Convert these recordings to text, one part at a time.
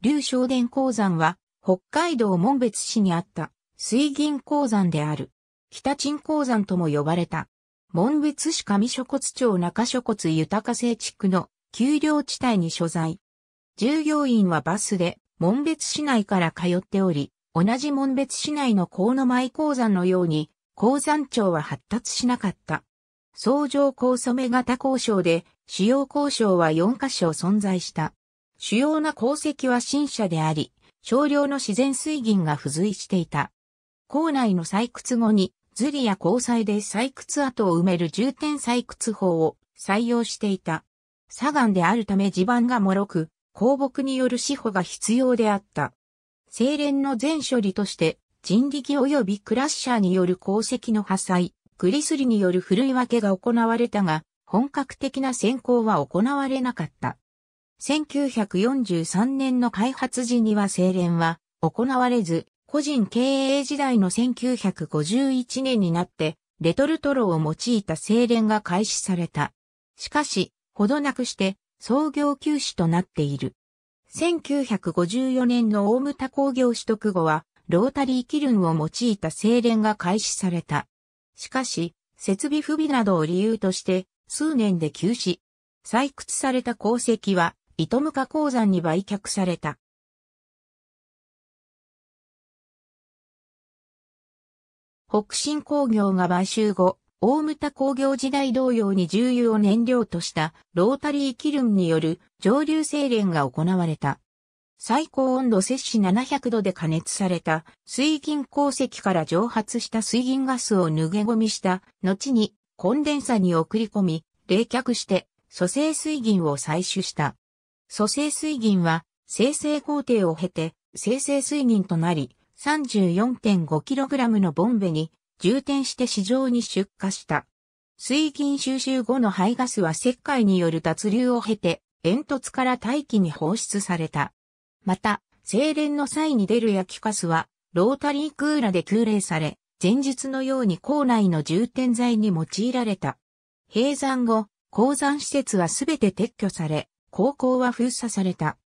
竜昌殿鉱山は、北海道門別市にあった水銀鉱山である。北鎮鉱山とも呼ばれた。門別市上諸骨町中諸骨豊製地区の丘陵地帯に所在。従業員はバスで門別市内から通っており、同じ門別市内の河野舞鉱山のように、鉱山町は発達しなかった。相乗高染型交渉で、主要交渉は4カ所存在した。主要な鉱石は新車であり、少量の自然水銀が付随していた。校内の採掘後に、ズリや鉱採で採掘跡を埋める重点採掘法を採用していた。砂岩であるため地盤が脆く、鉱木による司法が必要であった。精錬の全処理として、人力及びクラッシャーによる鉱石の破砕、グリスリによる振るい分けが行われたが、本格的な選考は行われなかった。1943年の開発時には精錬は行われず、個人経営時代の1951年になって、レトルトロを用いた精錬が開始された。しかし、ほどなくして創業休止となっている。1954年の大牟田工業取得後は、ロータリーキルンを用いた精錬が開始された。しかし、設備不備などを理由として、数年で休止。採掘された鉱石は、糸無加鉱山に売却された。北進工業が買収後、大牟田工業時代同様に重油を燃料としたロータリーキルンによる上流精錬が行われた。最高温度摂氏700度で加熱された水銀鉱石から蒸発した水銀ガスを脱げ込みした後にコンデンサに送り込み冷却して蘇生水銀を採取した。蘇生水銀は生成工程を経て生成水銀となり 34.5kg のボンベに充填して市場に出荷した。水銀収集後の排ガスは石灰による脱流を経て煙突から大気に放出された。また、精錬の際に出る焼きカスはロータリークーラで空冷され、前日のように校内の充填材に用いられた。閉山後、鉱山施設はすべて撤去され、高校は封鎖された。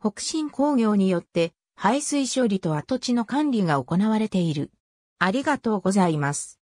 北進工業によって排水処理と跡地の管理が行われている。ありがとうございます。